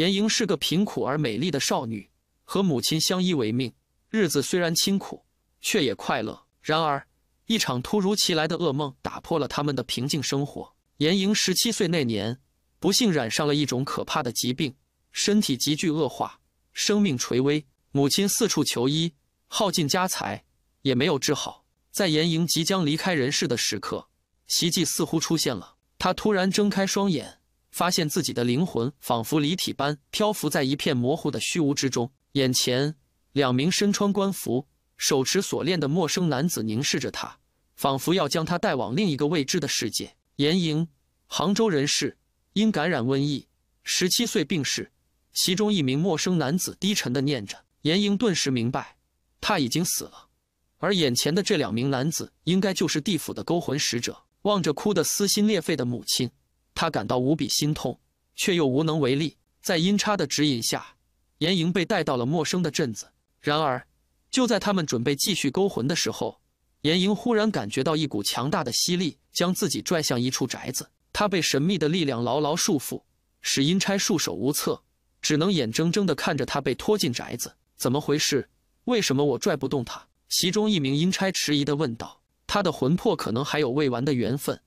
严莹是个贫苦而美丽的少女，和母亲相依为命，日子虽然清苦，却也快乐。然而，一场突如其来的噩梦打破了他们的平静生活。严莹十七岁那年，不幸染上了一种可怕的疾病，身体急剧恶化，生命垂危。母亲四处求医，耗尽家财，也没有治好。在严莹即将离开人世的时刻，奇迹似乎出现了，她突然睁开双眼。发现自己的灵魂仿佛离体般漂浮在一片模糊的虚无之中，眼前两名身穿官服、手持锁链的陌生男子凝视着他，仿佛要将他带往另一个未知的世界。严莹，杭州人士，因感染瘟疫，十七岁病逝。其中一名陌生男子低沉地念着：“严莹，顿时明白他已经死了。”而眼前的这两名男子应该就是地府的勾魂使者。望着哭得撕心裂肺的母亲。他感到无比心痛，却又无能为力。在阴差的指引下，颜莹被带到了陌生的镇子。然而，就在他们准备继续勾魂的时候，颜莹忽然感觉到一股强大的吸力将自己拽向一处宅子。他被神秘的力量牢牢束缚，使阴差束手无策，只能眼睁睁地看着他被拖进宅子。怎么回事？为什么我拽不动他？其中一名阴差迟疑地问道：“他的魂魄可能还有未完的缘分。”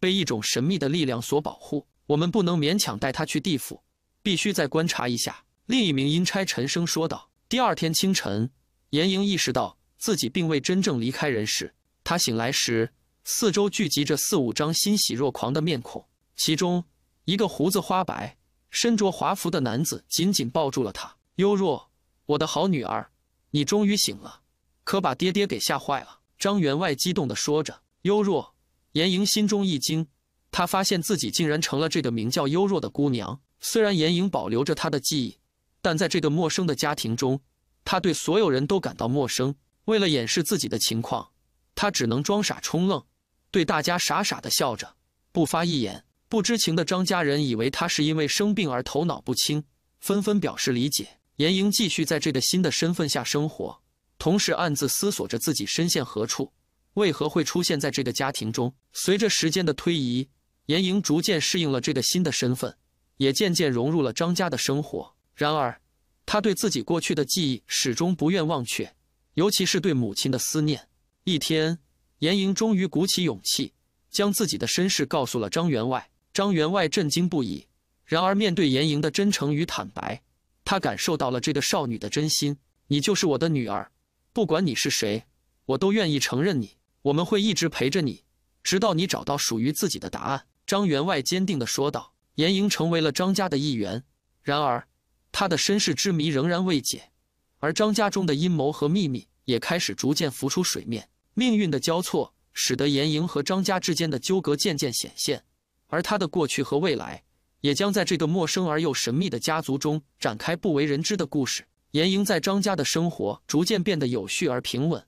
被一种神秘的力量所保护，我们不能勉强带他去地府，必须再观察一下。”另一名阴差沉声说道。第二天清晨，颜莹意识到自己并未真正离开人世。她醒来时，四周聚集着四五张欣喜若狂的面孔，其中，一个胡子花白、身着华服的男子紧紧抱住了她：“幽若，我的好女儿，你终于醒了，可把爹爹给吓坏了。”张员外激动地说着：“幽若。”严莹心中一惊，她发现自己竟然成了这个名叫幽若的姑娘。虽然严莹保留着她的记忆，但在这个陌生的家庭中，她对所有人都感到陌生。为了掩饰自己的情况，她只能装傻充愣，对大家傻傻的笑着，不发一言。不知情的张家人以为她是因为生病而头脑不清，纷纷表示理解。严莹继续在这个新的身份下生活，同时暗自思索着自己身陷何处。为何会出现在这个家庭中？随着时间的推移，严莹逐渐适应了这个新的身份，也渐渐融入了张家的生活。然而，她对自己过去的记忆始终不愿忘却，尤其是对母亲的思念。一天，严莹终于鼓起勇气，将自己的身世告诉了张员外。张员外震惊不已。然而，面对严莹的真诚与坦白，他感受到了这个少女的真心。你就是我的女儿，不管你是谁，我都愿意承认你。我们会一直陪着你，直到你找到属于自己的答案。”张员外坚定地说道。严莹成为了张家的一员，然而他的身世之谜仍然未解，而张家中的阴谋和秘密也开始逐渐浮出水面。命运的交错使得严莹和张家之间的纠葛渐渐显现，而他的过去和未来也将在这个陌生而又神秘的家族中展开不为人知的故事。严莹在张家的生活逐渐变得有序而平稳。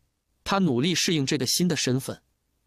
他努力适应这个新的身份，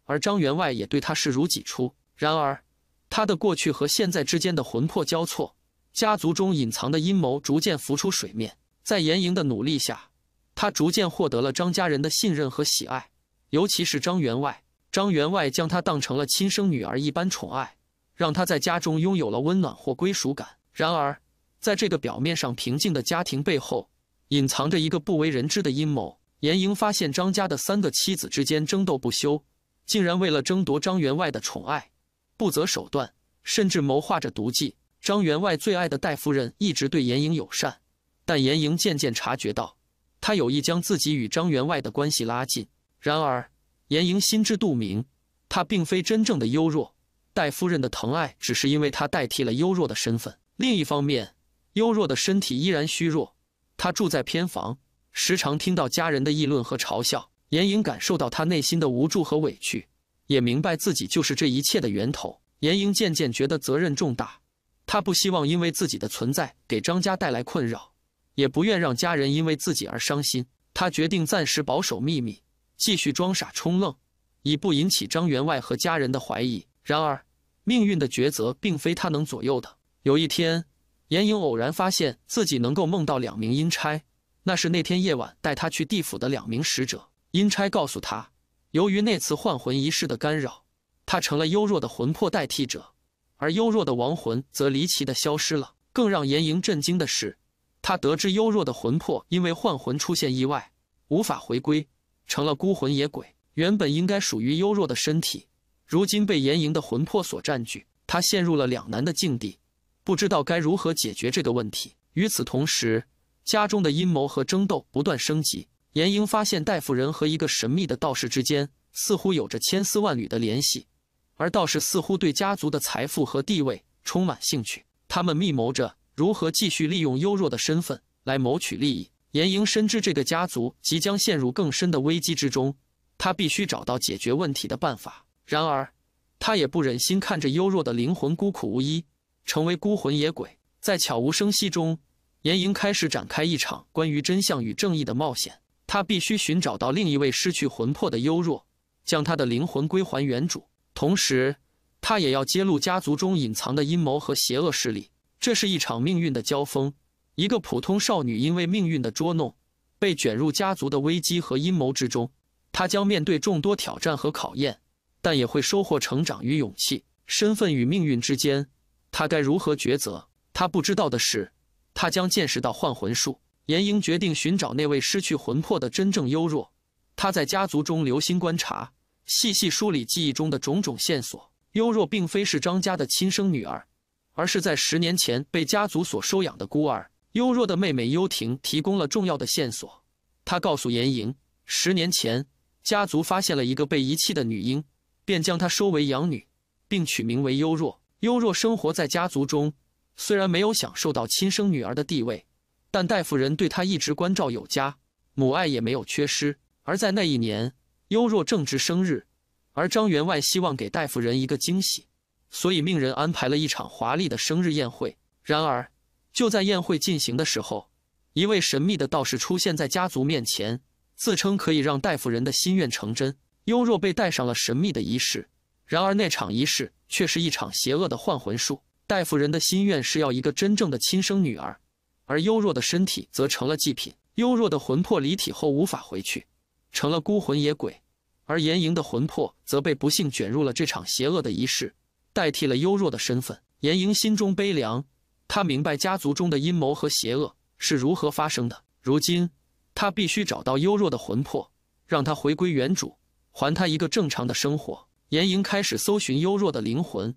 而张员外也对他视如己出。然而，他的过去和现在之间的魂魄交错，家族中隐藏的阴谋逐渐浮出水面。在严莹的努力下，他逐渐获得了张家人的信任和喜爱，尤其是张员外。张员外将他当成了亲生女儿一般宠爱，让他在家中拥有了温暖或归属感。然而，在这个表面上平静的家庭背后，隐藏着一个不为人知的阴谋。严莹发现张家的三个妻子之间争斗不休，竟然为了争夺张员外的宠爱，不择手段，甚至谋划着毒计。张员外最爱的戴夫人一直对严莹友善，但严莹渐渐察觉到，他有意将自己与张员外的关系拉近。然而，严莹心知肚明，她并非真正的优若，戴夫人的疼爱只是因为她代替了优若的身份。另一方面，优若的身体依然虚弱，她住在偏房。时常听到家人的议论和嘲笑，严英感受到他内心的无助和委屈，也明白自己就是这一切的源头。严英渐渐觉得责任重大，他不希望因为自己的存在给张家带来困扰，也不愿让家人因为自己而伤心。他决定暂时保守秘密，继续装傻充愣，以不引起张员外和家人的怀疑。然而，命运的抉择并非他能左右的。有一天，严颖偶然发现自己能够梦到两名阴差。那是那天夜晚带他去地府的两名使者，阴差告诉他，由于那次换魂仪式的干扰，他成了幽若的魂魄代替者，而幽若的亡魂则离奇的消失了。更让颜莹震惊的是，他得知幽若的魂魄因为换魂出现意外，无法回归，成了孤魂野鬼。原本应该属于幽若的身体，如今被颜莹的魂魄所占据，他陷入了两难的境地，不知道该如何解决这个问题。与此同时。家中的阴谋和争斗不断升级。严英发现戴夫人和一个神秘的道士之间似乎有着千丝万缕的联系，而道士似乎对家族的财富和地位充满兴趣。他们密谋着如何继续利用优若的身份来谋取利益。严英深知这个家族即将陷入更深的危机之中，他必须找到解决问题的办法。然而，他也不忍心看着优若的灵魂孤苦无依，成为孤魂野鬼，在悄无声息中。严莹开始展开一场关于真相与正义的冒险。她必须寻找到另一位失去魂魄的幽若，将她的灵魂归还原主。同时，她也要揭露家族中隐藏的阴谋和邪恶势力。这是一场命运的交锋。一个普通少女因为命运的捉弄，被卷入家族的危机和阴谋之中。她将面对众多挑战和考验，但也会收获成长与勇气。身份与命运之间，她该如何抉择？她不知道的是。他将见识到幻魂术。严英决定寻找那位失去魂魄的真正幽若。他在家族中留心观察，细细梳理记忆中的种种线索。幽若并非是张家的亲生女儿，而是在十年前被家族所收养的孤儿。幽若的妹妹幽婷提供了重要的线索。她告诉严莹，十年前家族发现了一个被遗弃的女婴，便将她收为养女，并取名为幽若。幽若生活在家族中。虽然没有享受到亲生女儿的地位，但戴夫人对她一直关照有加，母爱也没有缺失。而在那一年，优若正值生日，而张员外希望给戴夫人一个惊喜，所以命人安排了一场华丽的生日宴会。然而，就在宴会进行的时候，一位神秘的道士出现在家族面前，自称可以让戴夫人的心愿成真。优若被带上了神秘的仪式，然而那场仪式却是一场邪恶的换魂术。戴夫人的心愿是要一个真正的亲生女儿，而幽若的身体则成了祭品。幽若的魂魄离体后无法回去，成了孤魂野鬼，而严莹的魂魄则被不幸卷入了这场邪恶的仪式，代替了幽若的身份。严莹心中悲凉，她明白家族中的阴谋和邪恶是如何发生的。如今，她必须找到幽若的魂魄，让她回归原主，还她一个正常的生活。严莹开始搜寻幽若的灵魂。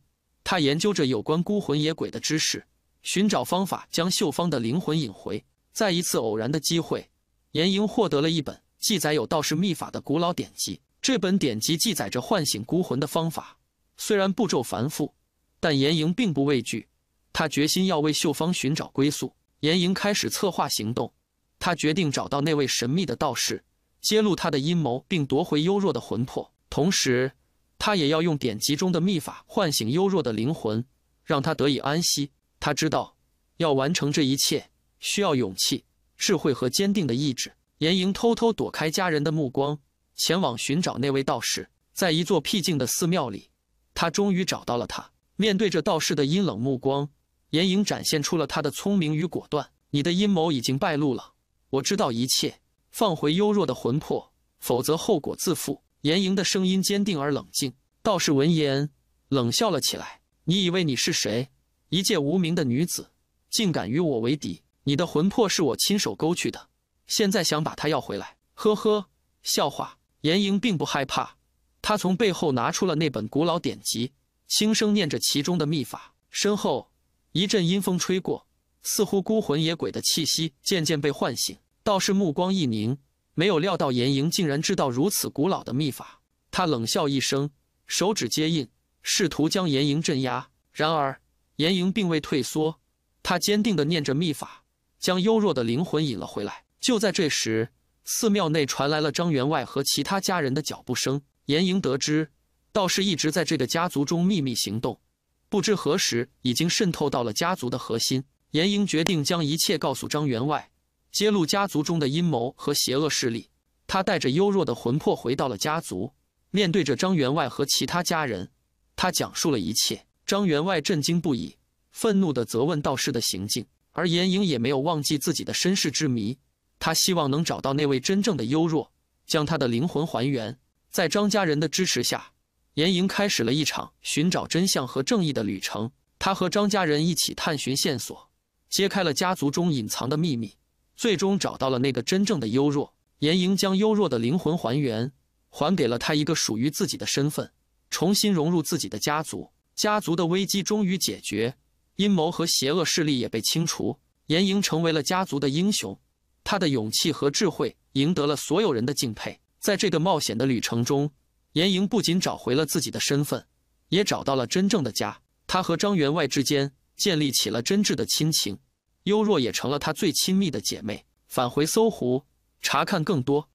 他研究着有关孤魂野鬼的知识，寻找方法将秀芳的灵魂引回。在一次偶然的机会，严莹获得了一本记载有道士秘法的古老典籍。这本典籍记载着唤醒孤魂的方法，虽然步骤繁复，但严莹并不畏惧。他决心要为秀芳寻找归宿。严莹开始策划行动，他决定找到那位神秘的道士，揭露他的阴谋，并夺回幽若的魂魄。同时，他也要用典籍中的秘法唤醒幽若的灵魂，让他得以安息。他知道，要完成这一切，需要勇气、智慧和坚定的意志。颜莹偷偷躲开家人的目光，前往寻找那位道士。在一座僻静的寺庙里，他终于找到了他。面对着道士的阴冷目光，颜莹展现出了他的聪明与果断。你的阴谋已经败露了，我知道一切。放回幽若的魂魄，否则后果自负。严莹的声音坚定而冷静。道士闻言，冷笑了起来：“你以为你是谁？一介无名的女子，竟敢与我为敌？你的魂魄是我亲手勾去的，现在想把它要回来？呵呵，笑话！”严莹并不害怕，她从背后拿出了那本古老典籍，轻声念着其中的秘法。身后一阵阴风吹过，似乎孤魂野鬼的气息渐渐被唤醒。道士目光一凝。没有料到严莹竟然知道如此古老的秘法，他冷笑一声，手指接印，试图将严莹镇压。然而严莹并未退缩，他坚定地念着秘法，将幽若的灵魂引了回来。就在这时，寺庙内传来了张员外和其他家人的脚步声。严莹得知，道士一直在这个家族中秘密行动，不知何时已经渗透到了家族的核心。严莹决定将一切告诉张员外。揭露家族中的阴谋和邪恶势力，他带着幽若的魂魄回到了家族。面对着张员外和其他家人，他讲述了一切。张员外震惊不已，愤怒地责问道士的行径。而严莹也没有忘记自己的身世之谜，他希望能找到那位真正的幽若，将他的灵魂还原。在张家人的支持下，严莹开始了一场寻找真相和正义的旅程。他和张家人一起探寻线索，揭开了家族中隐藏的秘密。最终找到了那个真正的幽若，严莹将幽若的灵魂还原，还给了他一个属于自己的身份，重新融入自己的家族。家族的危机终于解决，阴谋和邪恶势力也被清除，严莹成为了家族的英雄。他的勇气和智慧赢得了所有人的敬佩。在这个冒险的旅程中，严莹不仅找回了自己的身份，也找到了真正的家。他和张员外之间建立起了真挚的亲情。幽若也成了他最亲密的姐妹。返回搜狐，查看更多。